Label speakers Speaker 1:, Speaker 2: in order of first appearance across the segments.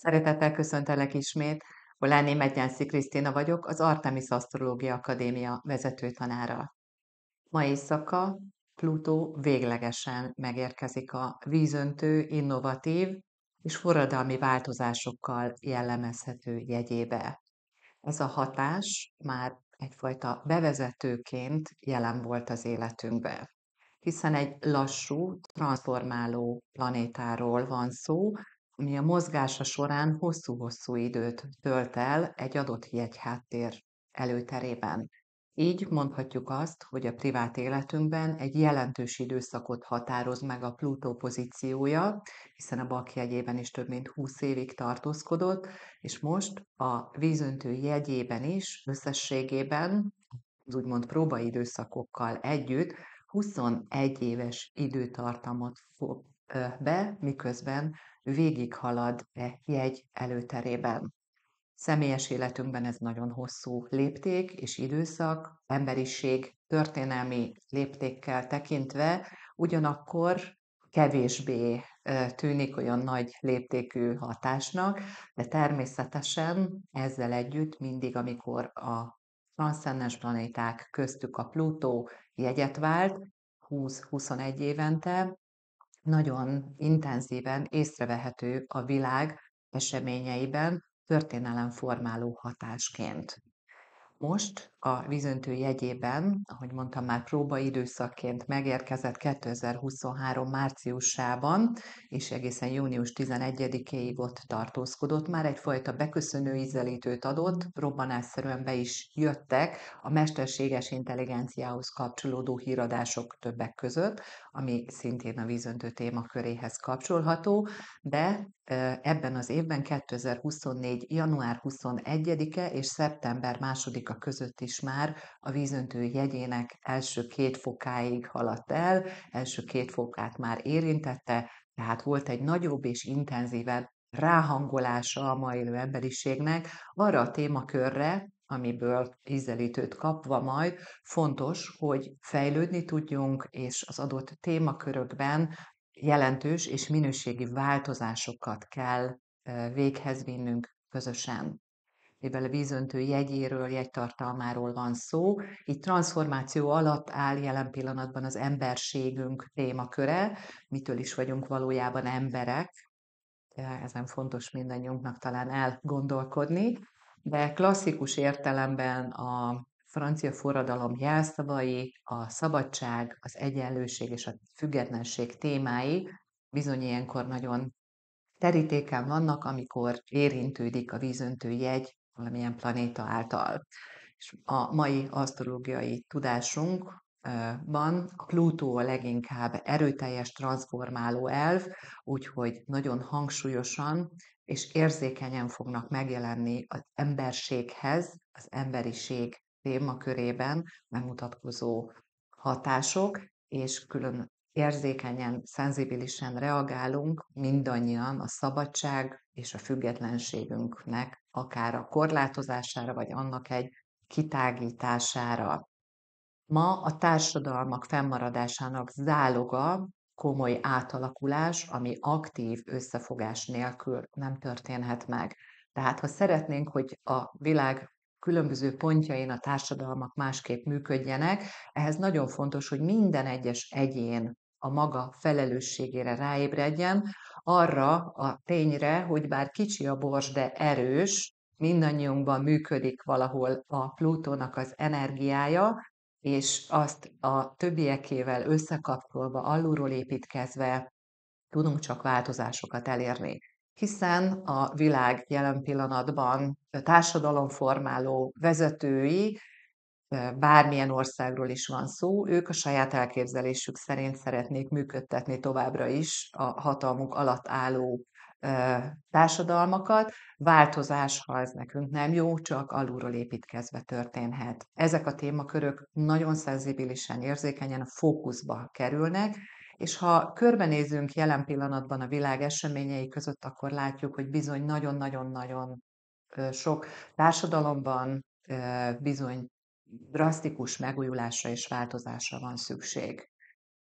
Speaker 1: Szeretettel köszöntelek ismét. Olá Németnyászi Krisztina vagyok, az Artemis Asztrológia Akadémia vezető tanára. Ma éjszaka Plutó véglegesen megérkezik a vízöntő, innovatív és forradalmi változásokkal jellemezhető jegyébe. Ez a hatás már egyfajta bevezetőként jelen volt az életünkben hiszen egy lassú, transformáló planétáról van szó, ami a mozgása során hosszú-hosszú időt tölt el egy adott jegyháttér előterében. Így mondhatjuk azt, hogy a privát életünkben egy jelentős időszakot határoz meg a Plutó pozíciója, hiszen a bak jegyében is több mint 20 évig tartózkodott, és most a vízöntő jegyében is összességében, az úgymond próbaidőszakokkal együtt 21 éves időtartamot fog be, miközben végighalad e jegy előterében. Személyes életünkben ez nagyon hosszú lépték és időszak, emberiség történelmi léptékkel tekintve, ugyanakkor kevésbé tűnik olyan nagy léptékű hatásnak, de természetesen ezzel együtt mindig, amikor a transzcendens planéták köztük a Plutó jegyet vált, 20-21 évente, nagyon intenzíven észrevehető a világ eseményeiben formáló hatásként. Most a vízöntő jegyében, ahogy mondtam már próbaidőszakként megérkezett 2023 márciusában, és egészen június 11 éig ott tartózkodott. Már egyfajta beköszönő ízelítőt adott, robbanásszerűen be is jöttek a mesterséges intelligenciához kapcsolódó híradások többek között, ami szintén a vízöntő témaköréhez kapcsolható, de ebben az évben 2024. január 21-e és szeptember 2-a között is is már a vízöntő jegyének első két fokáig haladt el, első két fokát már érintette, tehát volt egy nagyobb és intenzívebb ráhangolása a ma élő emberiségnek arra a témakörre, amiből ízelítőt kapva majd fontos, hogy fejlődni tudjunk, és az adott témakörökben jelentős és minőségi változásokat kell véghez vinnünk közösen mivel a vízöntő jegyéről, jegytartalmáról van szó. Így transformáció alatt áll jelen pillanatban az emberségünk témaköre, mitől is vagyunk valójában emberek, ezen fontos mindannyiunknak talán elgondolkodni, de klasszikus értelemben a francia forradalom jelszavai, a szabadság, az egyenlőség és a függetlenség témái bizony ilyenkor nagyon terítéken vannak, amikor érintődik a vízöntő jegy valamilyen planéta által. És a mai asztrológiai tudásunkban a Plutó a leginkább erőteljes transformáló elv, úgyhogy nagyon hangsúlyosan és érzékenyen fognak megjelenni az emberséghez, az emberiség témakörében megmutatkozó hatások, és külön érzékenyen, szenzibilisen reagálunk mindannyian a szabadság és a függetlenségünknek, akár a korlátozására, vagy annak egy kitágítására. Ma a társadalmak fennmaradásának záloga komoly átalakulás, ami aktív összefogás nélkül nem történhet meg. Tehát ha szeretnénk, hogy a világ különböző pontjain a társadalmak másképp működjenek, ehhez nagyon fontos, hogy minden egyes egyén a maga felelősségére ráébredjen, arra a tényre, hogy bár kicsi a bors, de erős, mindannyiunkban működik valahol a Plutónak az energiája, és azt a többiekével összekapcsolva, alulról építkezve tudunk csak változásokat elérni. Hiszen a világ jelen pillanatban társadalomformáló vezetői bármilyen országról is van szó, ők a saját elképzelésük szerint szeretnék működtetni továbbra is a hatalmuk alatt álló társadalmakat. Változás, ha ez nekünk nem jó, csak alulról építkezve történhet. Ezek a témakörök nagyon szenzibilisen, érzékenyen a fókuszba kerülnek, és ha körbenézünk jelen pillanatban a világ eseményei között, akkor látjuk, hogy bizony nagyon-nagyon-nagyon sok társadalomban bizony drasztikus megújulásra és változásra van szükség.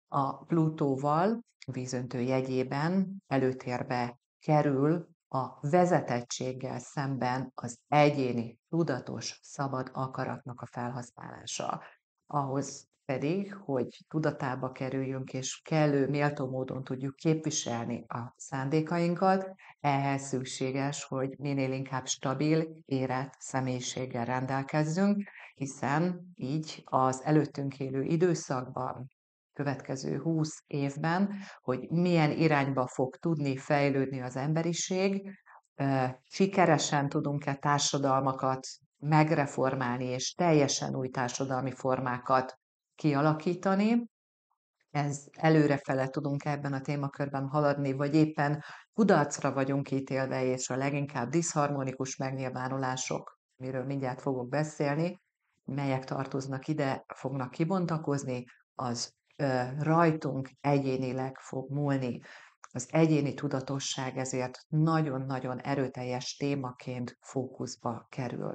Speaker 1: A Plutóval vízöntő jegyében előtérbe kerül a vezetettséggel szemben az egyéni, tudatos, szabad akaratnak a felhasználása. Ahhoz pedig, hogy tudatába kerüljünk és kellő, méltó módon tudjuk képviselni a szándékainkat, ehhez szükséges, hogy minél inkább stabil, érett személyiséggel rendelkezzünk, hiszen így az előttünk élő időszakban, következő húsz évben, hogy milyen irányba fog tudni fejlődni az emberiség, sikeresen tudunk-e társadalmakat megreformálni és teljesen új társadalmi formákat kialakítani. Ez előrefele tudunk ebben a témakörben haladni, vagy éppen kudarcra vagyunk ítélve, és a leginkább diszharmonikus megnyilvánulások, miről mindjárt fogok beszélni, melyek tartoznak ide, fognak kibontakozni, az rajtunk egyénileg fog múlni. Az egyéni tudatosság ezért nagyon-nagyon erőteljes témaként fókuszba kerül.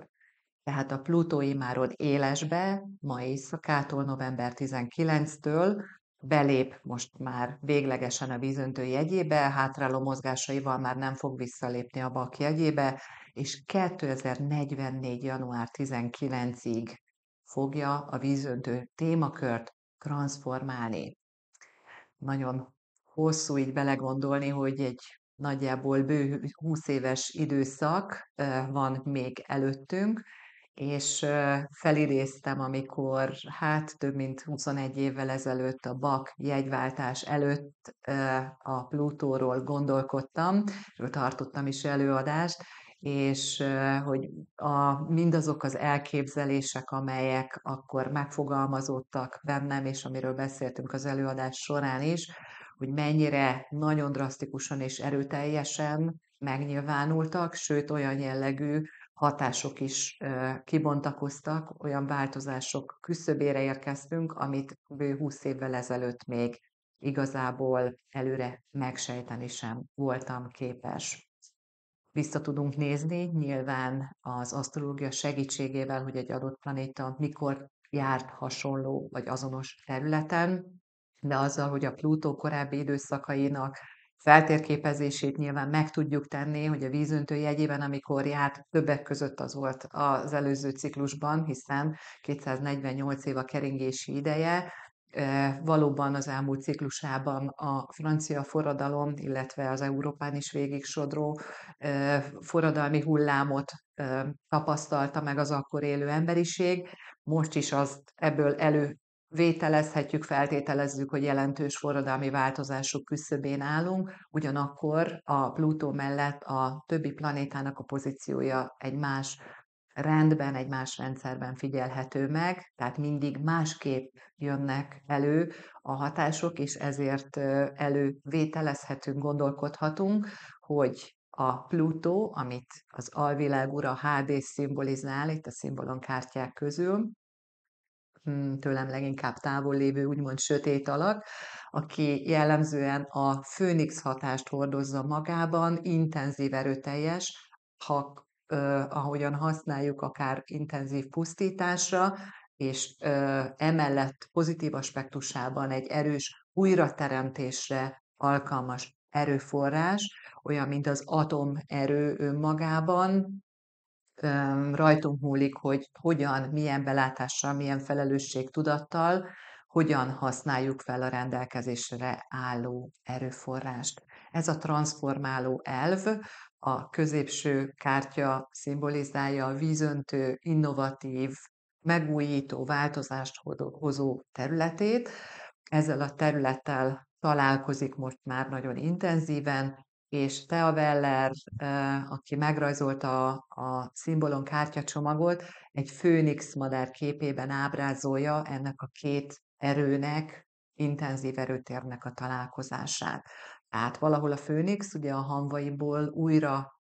Speaker 1: Tehát a Plutó imáron élesbe, ma éjszakától, november 19-től belép most már véglegesen a vízöntő jegyébe, hátráló mozgásaival már nem fog visszalépni a bak jegyébe, és 2044. január 19-ig fogja a vízöntő témakört transformálni. Nagyon hosszú így belegondolni, hogy egy nagyjából bő 20 éves időszak van még előttünk, és felidéztem, amikor hát több mint 21 évvel ezelőtt a BAK jegyváltás előtt a Plutóról gondolkodtam, és tartottam is előadást, és hogy a, mindazok az elképzelések, amelyek akkor megfogalmazódtak bennem, és amiről beszéltünk az előadás során is, hogy mennyire nagyon drasztikusan és erőteljesen megnyilvánultak, sőt olyan jellegű hatások is kibontakoztak, olyan változások küszöbére érkeztünk, amit bő 20 évvel ezelőtt még igazából előre megsejteni sem voltam képes vissza tudunk nézni, nyilván az asztrológia segítségével, hogy egy adott planéta mikor járt hasonló vagy azonos területen, de azzal, hogy a Plutó korábbi időszakainak feltérképezését nyilván meg tudjuk tenni, hogy a vízöntő jegyében, amikor járt, többek között az volt az előző ciklusban, hiszen 248 év a keringési ideje, valóban az elmúlt ciklusában a francia forradalom, illetve az Európán is végig sodró forradalmi hullámot tapasztalta meg az akkor élő emberiség. Most is azt ebből elő vételezhetjük, feltételezzük, hogy jelentős forradalmi változások küszöbén állunk, ugyanakkor a Plutó mellett a többi planétának a pozíciója egy más rendben, egy más rendszerben figyelhető meg, tehát mindig másképp jönnek elő a hatások, és ezért elővételezhetünk, gondolkodhatunk, hogy a Plutó, amit az alvilág ura HD szimbolizál itt a szimbolonkártyák közül, hm, tőlem leginkább távol lévő, úgymond sötét alak, aki jellemzően a főnix hatást hordozza magában, intenzív, erőteljes, ha ahogyan használjuk akár intenzív pusztításra, és emellett pozitív aspektusában egy erős újrateremtésre alkalmas erőforrás, olyan, mint az atomerő önmagában, rajtunk múlik, hogy hogyan, milyen belátással, milyen felelősség tudattal hogyan használjuk fel a rendelkezésre álló erőforrást. Ez a transformáló elv, a középső kártya szimbolizálja a vízöntő, innovatív, megújító, változást hozó területét. Ezzel a területtel találkozik most már nagyon intenzíven, és Thea Weller, aki megrajzolta a, a szimbolon kártyacsomagot, egy főnix madár képében ábrázolja ennek a két erőnek, intenzív erőtérnek a találkozását át valahol a főnix, ugye a hanvaiból újra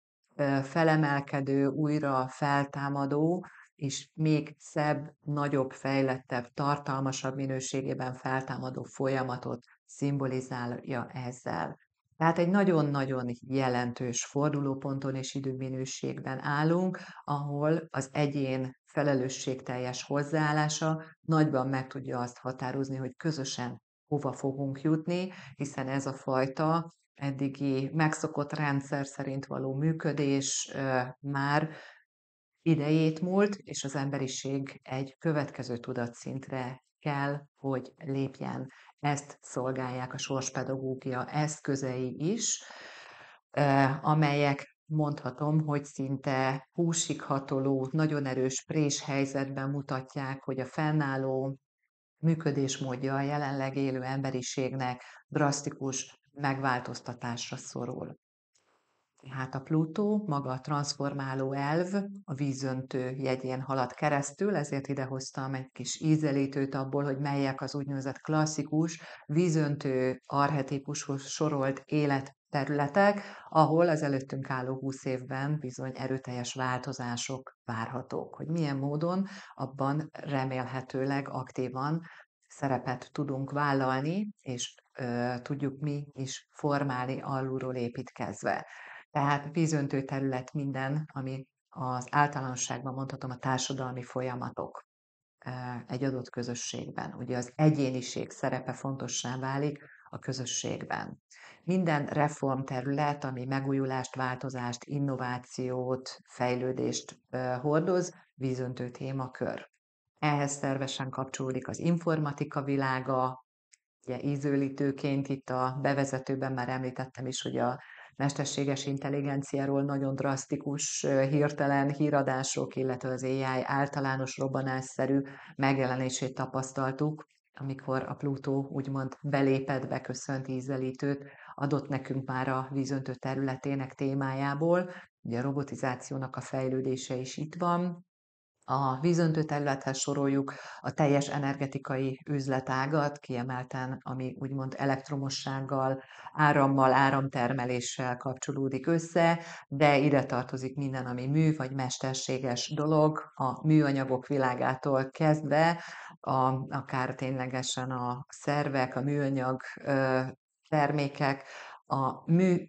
Speaker 1: felemelkedő, újra feltámadó, és még szebb, nagyobb, fejlettebb, tartalmasabb minőségében feltámadó folyamatot szimbolizálja ezzel. Tehát egy nagyon-nagyon jelentős fordulóponton és időminőségben állunk, ahol az egyén felelősségteljes hozzáállása nagyban meg tudja azt határozni, hogy közösen hova fogunk jutni, hiszen ez a fajta eddigi megszokott rendszer szerint való működés már idejét múlt, és az emberiség egy következő tudatszintre kell, hogy lépjen. Ezt szolgálják a sorspedagógia eszközei is, amelyek mondhatom, hogy szinte húsig hatoló, nagyon erős prés helyzetben mutatják, hogy a fennálló működésmódja a jelenleg élő emberiségnek drasztikus megváltoztatásra szorul. Tehát a Plutó, maga a transformáló elv a vízöntő jegyén halad keresztül, ezért idehoztam egy kis ízelítőt abból, hogy melyek az úgynevezett klasszikus, vízöntő arhetipushoz sorolt élet területek, ahol az előttünk álló 20 évben bizony erőteljes változások várhatók. Hogy milyen módon abban remélhetőleg aktívan szerepet tudunk vállalni, és ö, tudjuk mi is formálni alulról építkezve. Tehát vízöntő terület minden, ami az általánosságban mondhatom a társadalmi folyamatok egy adott közösségben. Ugye az egyéniség szerepe fontossá válik a közösségben. Minden reformterület, ami megújulást, változást, innovációt, fejlődést hordoz, vízöntő témakör. Ehhez szervesen kapcsolódik az informatika világa, ugye ízőlítőként itt a bevezetőben már említettem is, hogy a mesterséges intelligenciáról nagyon drasztikus, hirtelen híradások, illetve az AI általános robbanásszerű megjelenését tapasztaltuk amikor a Plutó úgymond belépett, beköszönt ízelítőt, adott nekünk már a vízöntő területének témájából. Ugye a robotizációnak a fejlődése is itt van, a vízöntő területhez soroljuk a teljes energetikai üzletágat, kiemelten, ami úgymond elektromossággal, árammal, áramtermeléssel kapcsolódik össze, de ide tartozik minden, ami mű vagy mesterséges dolog, a műanyagok világától kezdve, a, akár ténylegesen a szervek, a műanyag ö, termékek, a mű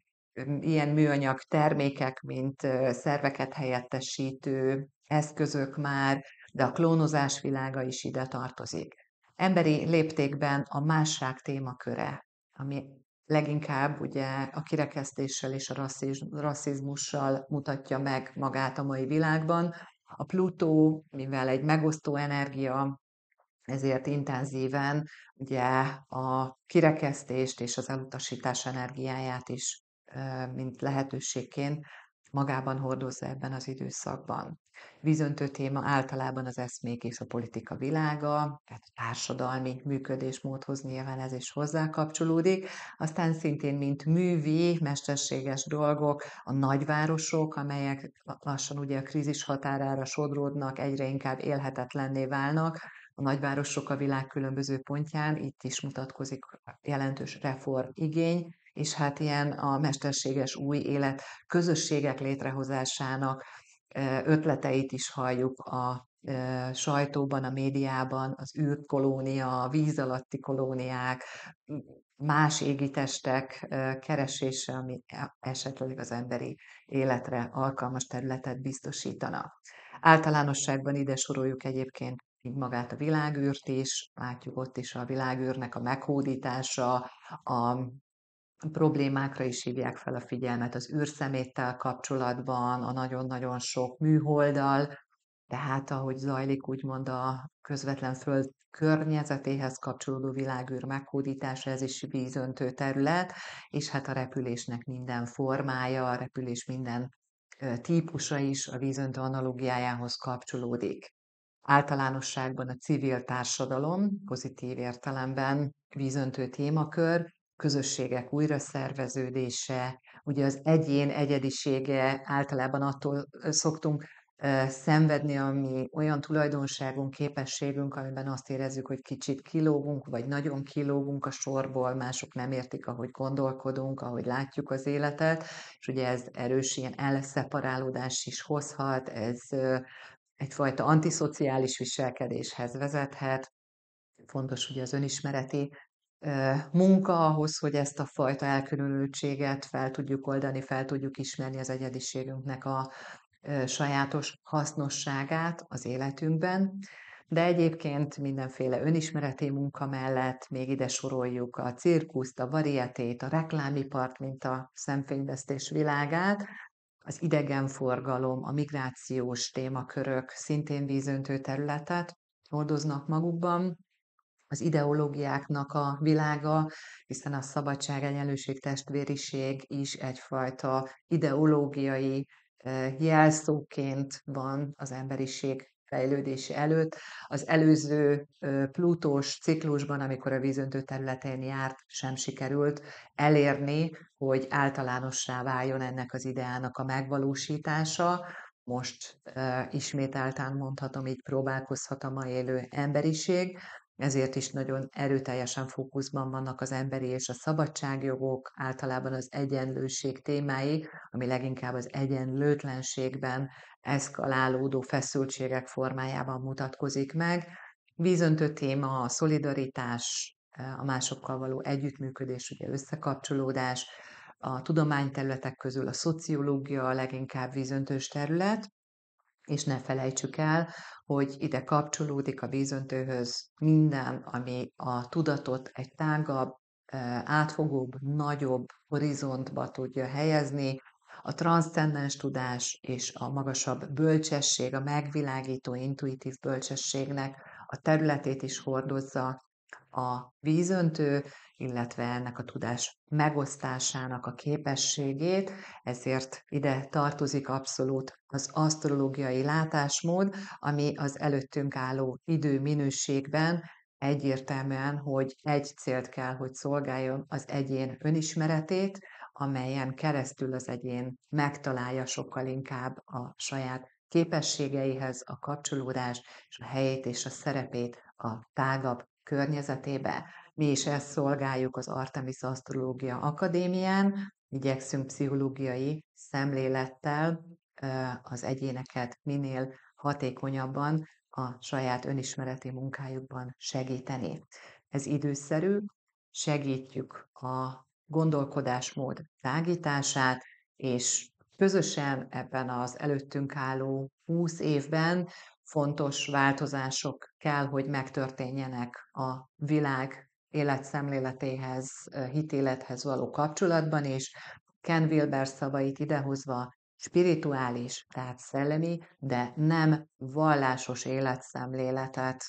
Speaker 1: ilyen műanyag termékek, mint szerveket helyettesítő eszközök már, de a klónozás világa is ide tartozik. Emberi léptékben a másság témaköre, ami leginkább ugye a kirekesztéssel és a rasszizmussal mutatja meg magát a mai világban. A Plutó, mivel egy megosztó energia, ezért intenzíven ugye a kirekesztést és az elutasítás energiáját is mint lehetőségként magában hordozza ebben az időszakban. Vízöntő téma általában az eszmék és a politika világa, tehát a társadalmi működésmódhoz nyilván ez is hozzá kapcsolódik. Aztán szintén, mint művi, mesterséges dolgok, a nagyvárosok, amelyek lassan ugye a krízis határára sodródnak, egyre inkább élhetetlenné válnak, a nagyvárosok a világ különböző pontján, itt is mutatkozik jelentős reform igény, és hát ilyen a mesterséges új élet közösségek létrehozásának ötleteit is halljuk a sajtóban, a médiában, az űrkolónia, a víz alatti kolóniák, más égitestek keresése, ami e, esetleg az emberi életre alkalmas területet biztosítana. Általánosságban ide soroljuk egyébként magát a világűrt is, látjuk ott is a világűrnek a meghódítása, a problémákra is hívják fel a figyelmet az űrszeméttel kapcsolatban, a nagyon-nagyon sok műholdal, tehát ahogy zajlik úgymond a közvetlen föld környezetéhez kapcsolódó világűr meghódítása, ez is vízöntő terület, és hát a repülésnek minden formája, a repülés minden típusa is a vízöntő analógiájához kapcsolódik. Általánosságban a civil társadalom pozitív értelemben vízöntő témakör, közösségek újraszerveződése, ugye az egyén egyedisége általában attól szoktunk szenvedni, ami olyan tulajdonságunk, képességünk, amiben azt érezzük, hogy kicsit kilógunk, vagy nagyon kilógunk a sorból, mások nem értik, ahogy gondolkodunk, ahogy látjuk az életet, és ugye ez erős ilyen elszeparálódás is hozhat, ez egyfajta antiszociális viselkedéshez vezethet, fontos ugye az önismereti munka ahhoz, hogy ezt a fajta elkülönültséget fel tudjuk oldani, fel tudjuk ismerni az egyediségünknek a sajátos hasznosságát az életünkben. De egyébként mindenféle önismereti munka mellett még ide soroljuk a cirkuszt, a varietét, a reklámipart, mint a szemfényvesztés világát, az idegenforgalom, a migrációs témakörök szintén vízöntő területet hordoznak magukban, az ideológiáknak a világa, hiszen a szabadság, egyenlőség, testvériség is egyfajta ideológiai jelszóként van az emberiség fejlődése előtt. Az előző plutós ciklusban, amikor a vízöntő területén járt, sem sikerült elérni, hogy általánossá váljon ennek az ideának a megvalósítása. Most uh, ismételtán mondhatom, így próbálkozhat a mai élő emberiség, ezért is nagyon erőteljesen fókuszban vannak az emberi és a szabadságjogok, általában az egyenlőség témái, ami leginkább az egyenlőtlenségben eszkalálódó feszültségek formájában mutatkozik meg. Vízöntő téma a szolidaritás, a másokkal való együttműködés, ugye összekapcsolódás, a tudományterületek közül a szociológia a leginkább vízöntős terület, és ne felejtsük el, hogy ide kapcsolódik a vízöntőhöz minden, ami a tudatot egy tágabb, átfogóbb, nagyobb horizontba tudja helyezni, a transzcendens tudás és a magasabb bölcsesség, a megvilágító intuitív bölcsességnek a területét is hordozza a vízöntő, illetve ennek a tudás megosztásának a képességét, ezért ide tartozik abszolút az asztrológiai látásmód, ami az előttünk álló idő minőségben egyértelműen, hogy egy célt kell, hogy szolgáljon az egyén önismeretét, amelyen keresztül az egyén megtalálja sokkal inkább a saját képességeihez a kapcsolódás és a helyét és a szerepét a tágabb környezetébe. Mi is ezt szolgáljuk az Artemis Asztrológia Akadémián, igyekszünk pszichológiai szemlélettel az egyéneket minél hatékonyabban a saját önismereti munkájukban segíteni. Ez időszerű, segítjük a gondolkodásmód tágítását, és közösen ebben az előttünk álló 20 évben fontos változások kell, hogy megtörténjenek a világ életszemléletéhez, hitélethez való kapcsolatban, és Ken Wilber szavait idehozva spirituális, tehát szellemi, de nem vallásos életszemléletet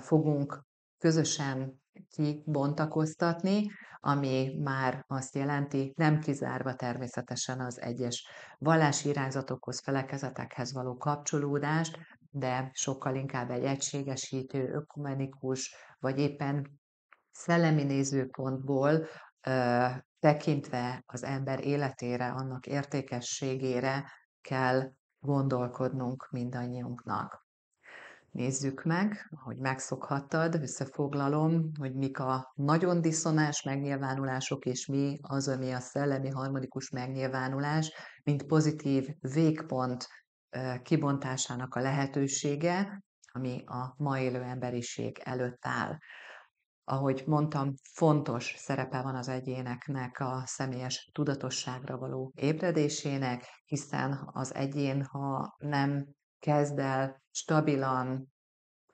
Speaker 1: fogunk közösen kibontakoztatni, ami már azt jelenti, nem kizárva természetesen az egyes vallási irányzatokhoz, felekezetekhez való kapcsolódást, de sokkal inkább egy egységesítő, ökumenikus, vagy éppen szellemi nézőpontból tekintve az ember életére, annak értékességére kell gondolkodnunk mindannyiunknak. Nézzük meg, hogy megszokhattad, összefoglalom, hogy mik a nagyon diszonás megnyilvánulások, és mi az, ami a szellemi harmonikus megnyilvánulás, mint pozitív végpont kibontásának a lehetősége, ami a ma élő emberiség előtt áll ahogy mondtam, fontos szerepe van az egyéneknek a személyes tudatosságra való ébredésének, hiszen az egyén, ha nem kezd el stabilan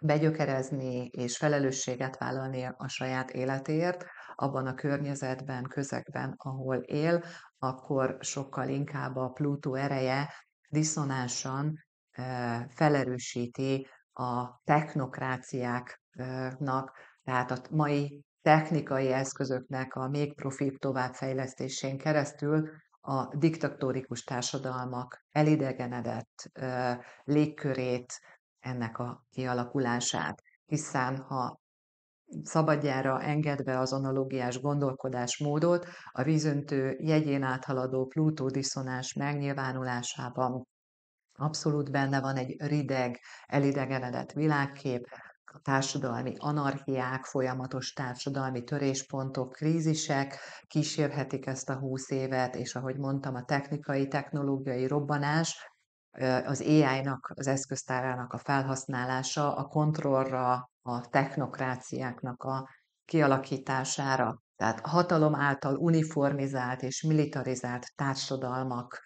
Speaker 1: begyökerezni és felelősséget vállalni a saját életért, abban a környezetben, közegben, ahol él, akkor sokkal inkább a Plutó ereje diszonánsan eh, felerősíti a technokráciáknak tehát a mai technikai eszközöknek a még profibb továbbfejlesztésén keresztül a diktatórikus társadalmak elidegenedett ö, légkörét, ennek a kialakulását. Hiszen ha szabadjára engedve az analógiás gondolkodásmódot, a vízöntő jegyén áthaladó Plutó diszonás megnyilvánulásában abszolút benne van egy rideg, elidegenedett világkép, társadalmi anarchiák, folyamatos társadalmi töréspontok, krízisek kísérhetik ezt a húsz évet, és ahogy mondtam, a technikai, technológiai robbanás, az AI-nak, az eszköztárának a felhasználása, a kontrollra, a technokráciáknak a kialakítására, tehát hatalom által uniformizált és militarizált társadalmak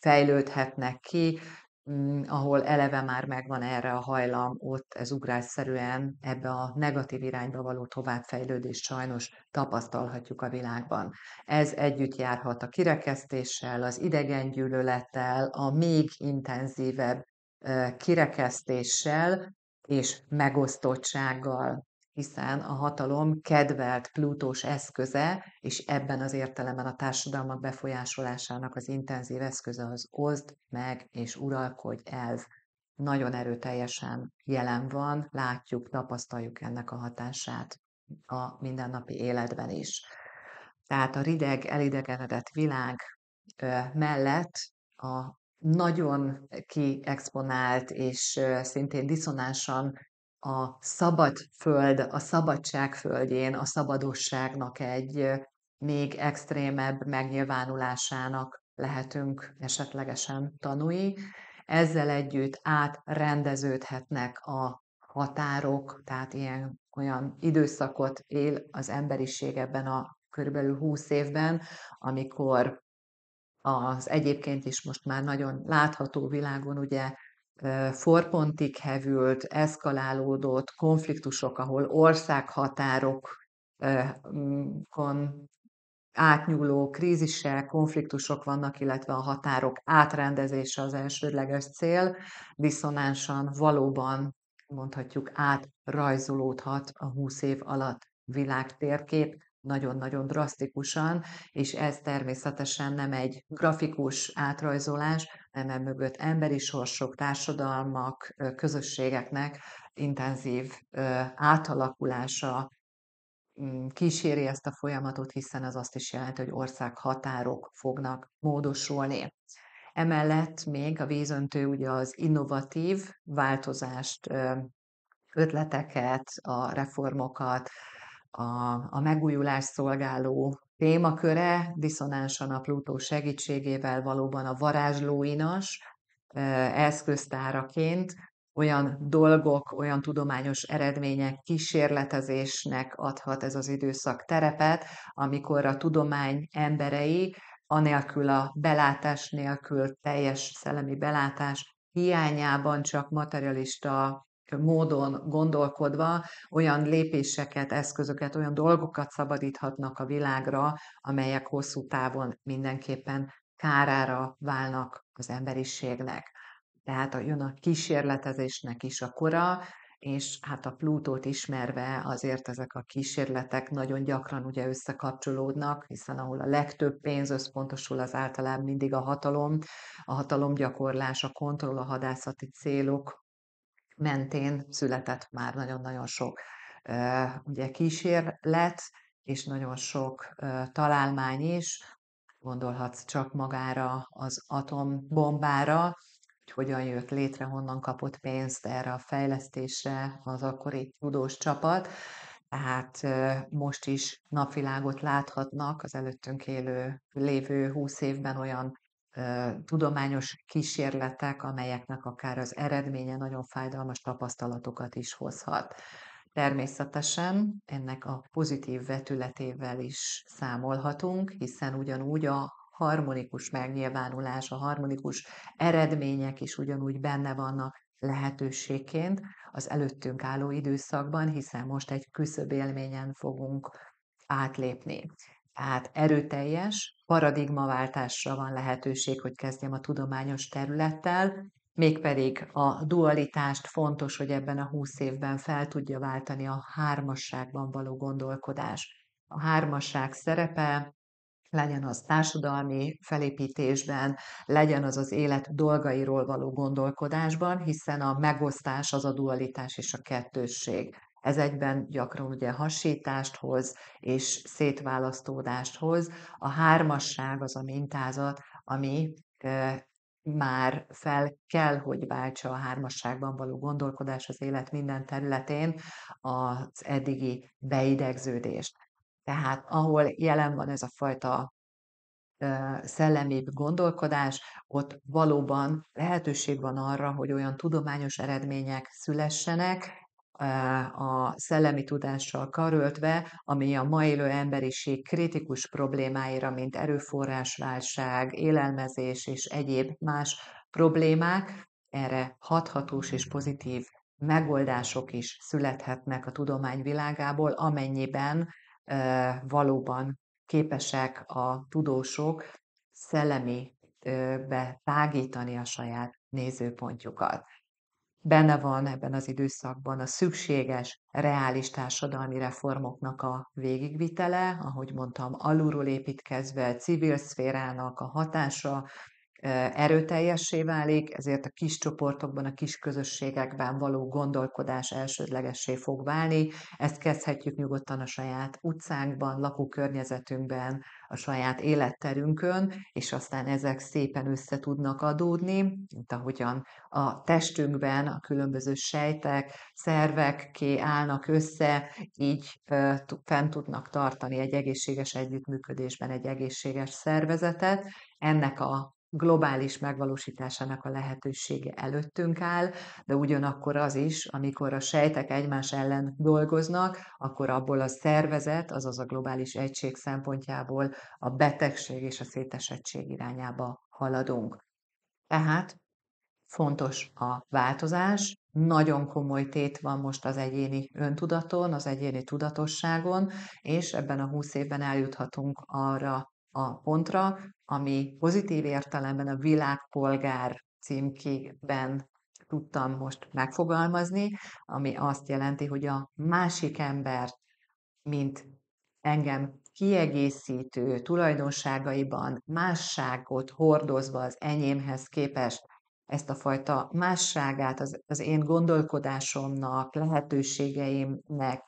Speaker 1: fejlődhetnek ki, Mm, ahol eleve már megvan erre a hajlam, ott ez ugrásszerűen ebbe a negatív irányba való továbbfejlődés sajnos tapasztalhatjuk a világban. Ez együtt járhat a kirekesztéssel, az idegengyűlölettel, a még intenzívebb kirekesztéssel és megosztottsággal hiszen a hatalom kedvelt plutós eszköze, és ebben az értelemben a társadalmak befolyásolásának az intenzív eszköze az oszd meg és uralkodj elv nagyon erőteljesen jelen van, látjuk, tapasztaljuk ennek a hatását a mindennapi életben is. Tehát a rideg, elidegenedett világ mellett a nagyon kiexponált és szintén diszonánsan a szabad föld, a szabadság földjén, a szabadosságnak egy még extrémebb megnyilvánulásának lehetünk esetlegesen tanúi. Ezzel együtt átrendeződhetnek a határok, tehát ilyen olyan időszakot él az emberiség ebben a körülbelül 20 évben, amikor az egyébként is most már nagyon látható világon ugye forpontig hevült, eszkalálódott konfliktusok, ahol országhatárokon átnyúló krízissel, konfliktusok vannak, illetve a határok átrendezése az elsődleges cél, diszonánsan valóban mondhatjuk átrajzolódhat a 20 év alatt világtérkép, nagyon-nagyon drasztikusan, és ez természetesen nem egy grafikus átrajzolás, mögött emberi sorsok, társadalmak, közösségeknek intenzív átalakulása mm, kíséri ezt a folyamatot, hiszen az azt is jelenti, hogy ország határok fognak módosulni. Emellett még a vízöntő ugye az innovatív változást, ötleteket, a reformokat, a, a megújulást szolgáló témaköre diszonánsan a Plutó segítségével valóban a varázslóinas eszköztáraként olyan dolgok, olyan tudományos eredmények kísérletezésnek adhat ez az időszak terepet, amikor a tudomány emberei anélkül a belátás nélkül, teljes szellemi belátás hiányában csak materialista módon gondolkodva olyan lépéseket, eszközöket, olyan dolgokat szabadíthatnak a világra, amelyek hosszú távon mindenképpen kárára válnak az emberiségnek. Tehát a, jön a kísérletezésnek is a kora, és hát a Plutót ismerve azért ezek a kísérletek nagyon gyakran ugye összekapcsolódnak, hiszen ahol a legtöbb pénz összpontosul, az általában mindig a hatalom, a hatalomgyakorlás, a kontroll, a hadászati célok, mentén született már nagyon-nagyon sok ugye kísérlet, és nagyon sok találmány is. Gondolhatsz csak magára az atombombára, hogy hogyan jött létre, honnan kapott pénzt erre a fejlesztésre az akkori tudós csapat. Tehát most is napvilágot láthatnak az előttünk élő, lévő húsz évben olyan tudományos kísérletek, amelyeknek akár az eredménye nagyon fájdalmas tapasztalatokat is hozhat. Természetesen ennek a pozitív vetületével is számolhatunk, hiszen ugyanúgy a harmonikus megnyilvánulás, a harmonikus eredmények is ugyanúgy benne vannak lehetőségként az előttünk álló időszakban, hiszen most egy küszöbélményen fogunk átlépni. Tehát erőteljes, paradigmaváltásra van lehetőség, hogy kezdjem a tudományos területtel, mégpedig a dualitást fontos, hogy ebben a húsz évben fel tudja váltani a hármasságban való gondolkodás. A hármasság szerepe legyen az társadalmi felépítésben, legyen az az élet dolgairól való gondolkodásban, hiszen a megosztás az a dualitás és a kettősség. Ez egyben gyakran ugye hasítást hoz, és szétválasztódást hoz. A hármasság az a mintázat, ami már fel kell, hogy váltsa a hármasságban való gondolkodás az élet minden területén az eddigi beidegződést. Tehát ahol jelen van ez a fajta szellemi gondolkodás, ott valóban lehetőség van arra, hogy olyan tudományos eredmények szülessenek, a szellemi tudással karöltve, ami a ma élő emberiség kritikus problémáira, mint erőforrásválság, élelmezés és egyéb más problémák, erre hathatós és pozitív megoldások is születhetnek a tudomány világából, amennyiben e, valóban képesek a tudósok szellemi e, tágítani a saját nézőpontjukat benne van ebben az időszakban a szükséges, reális társadalmi reformoknak a végigvitele, ahogy mondtam, alulról építkezve, civil szférának a hatása, erőteljessé válik, ezért a kis csoportokban, a kis közösségekben való gondolkodás elsődlegessé fog válni. Ezt kezdhetjük nyugodtan a saját utcánkban, lakókörnyezetünkben, a saját életterünkön, és aztán ezek szépen össze tudnak adódni, mint ahogyan a testünkben a különböző sejtek, szervekké állnak össze, így fent tudnak tartani egy egészséges együttműködésben egy egészséges szervezetet. Ennek a globális megvalósításának a lehetősége előttünk áll, de ugyanakkor az is, amikor a sejtek egymás ellen dolgoznak, akkor abból a szervezet, azaz a globális egység szempontjából a betegség és a szétesettség irányába haladunk. Tehát fontos a változás, nagyon komoly tét van most az egyéni öntudaton, az egyéni tudatosságon, és ebben a húsz évben eljuthatunk arra a pontra, ami pozitív értelemben a világpolgár címkében tudtam most megfogalmazni, ami azt jelenti, hogy a másik ember, mint engem kiegészítő tulajdonságaiban másságot hordozva az enyémhez képest, ezt a fajta másságát az, az én gondolkodásomnak, lehetőségeimnek,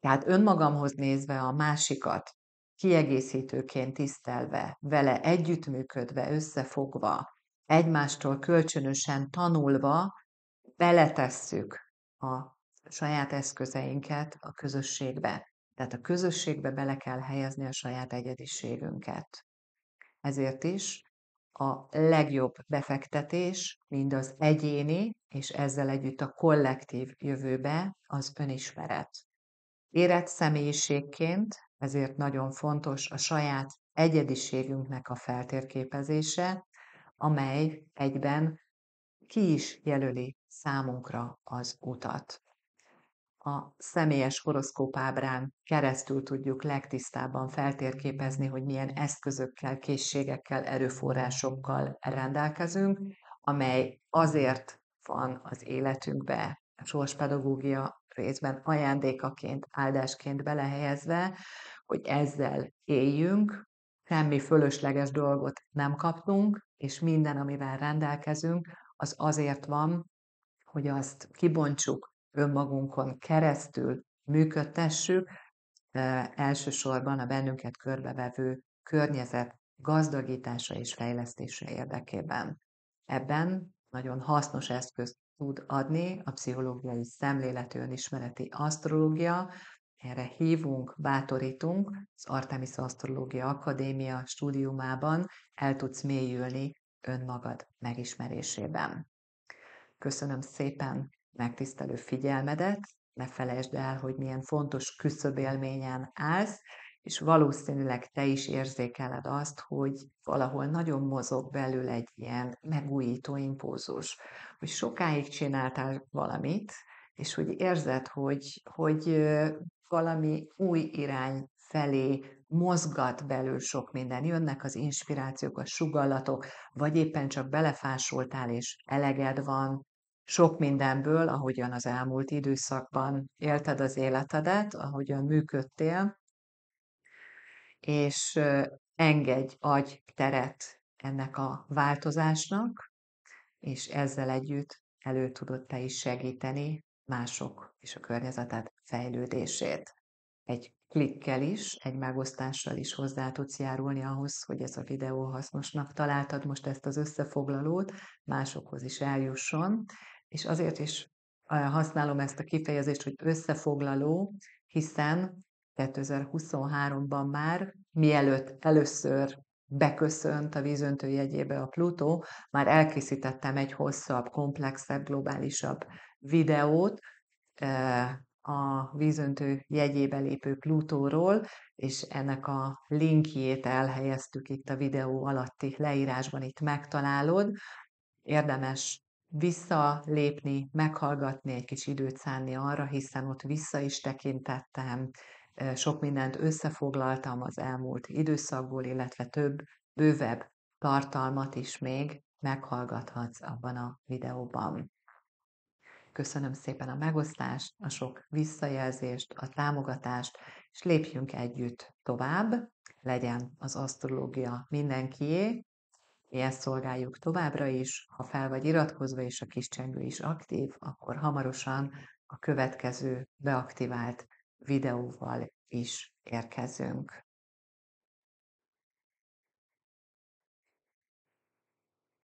Speaker 1: tehát önmagamhoz nézve a másikat kiegészítőként tisztelve, vele együttműködve, összefogva, egymástól kölcsönösen tanulva beletesszük a saját eszközeinket a közösségbe. Tehát a közösségbe bele kell helyezni a saját egyediségünket. Ezért is a legjobb befektetés mind az egyéni, és ezzel együtt a kollektív jövőbe az önismeret. Érett személyiségként ezért nagyon fontos a saját egyediségünknek a feltérképezése, amely egyben ki is jelöli számunkra az utat. A személyes horoszkópábrán keresztül tudjuk legtisztábban feltérképezni, hogy milyen eszközökkel, készségekkel, erőforrásokkal rendelkezünk, amely azért van az életünkbe a sorspedagógia részben ajándékaként, áldásként belehelyezve, hogy ezzel éljünk, semmi fölösleges dolgot nem kaptunk, és minden, amivel rendelkezünk, az azért van, hogy azt kibontsuk önmagunkon keresztül, működtessük, elsősorban a bennünket körbevevő környezet gazdagítása és fejlesztése érdekében. Ebben nagyon hasznos eszköz tud adni a pszichológiai szemléletű önismereti asztrológia. Erre hívunk, bátorítunk. Az Artemis Asztrológia Akadémia stúdiumában el tudsz mélyülni önmagad megismerésében. Köszönöm szépen megtisztelő figyelmedet, ne felejtsd el, hogy milyen fontos küszöbélményen állsz, és valószínűleg te is érzékeled azt, hogy valahol nagyon mozog belül egy ilyen megújító impulzus, hogy sokáig csináltál valamit, és hogy érzed, hogy, hogy valami új irány felé mozgat belül sok minden. Jönnek az inspirációk, a sugallatok, vagy éppen csak belefásoltál, és eleged van, sok mindenből, ahogyan az elmúlt időszakban élted az életedet, ahogyan működtél, és engedj, adj teret ennek a változásnak, és ezzel együtt elő tudod te is segíteni mások és a környezeted fejlődését. Egy klikkel is, egy megosztással is hozzá tudsz járulni ahhoz, hogy ez a videó hasznosnak találtad most ezt az összefoglalót, másokhoz is eljusson, és azért is használom ezt a kifejezést, hogy összefoglaló, hiszen 2023-ban már, mielőtt először beköszönt a vízöntő jegyébe a Plutó, már elkészítettem egy hosszabb, komplexebb, globálisabb videót e, a vízöntő jegyébe lépő Plutóról, és ennek a linkjét elhelyeztük itt a videó alatti leírásban, itt megtalálod. Érdemes visszalépni, meghallgatni, egy kis időt szánni arra, hiszen ott vissza is tekintettem, sok mindent összefoglaltam az elmúlt időszakból, illetve több, bővebb tartalmat is még meghallgathatsz abban a videóban. Köszönöm szépen a megosztást, a sok visszajelzést, a támogatást, és lépjünk együtt tovább, legyen az asztrológia mindenkié, mi ezt szolgáljuk továbbra is, ha fel vagy iratkozva, és a kis csengő is aktív, akkor hamarosan a következő beaktivált videóval is érkezünk.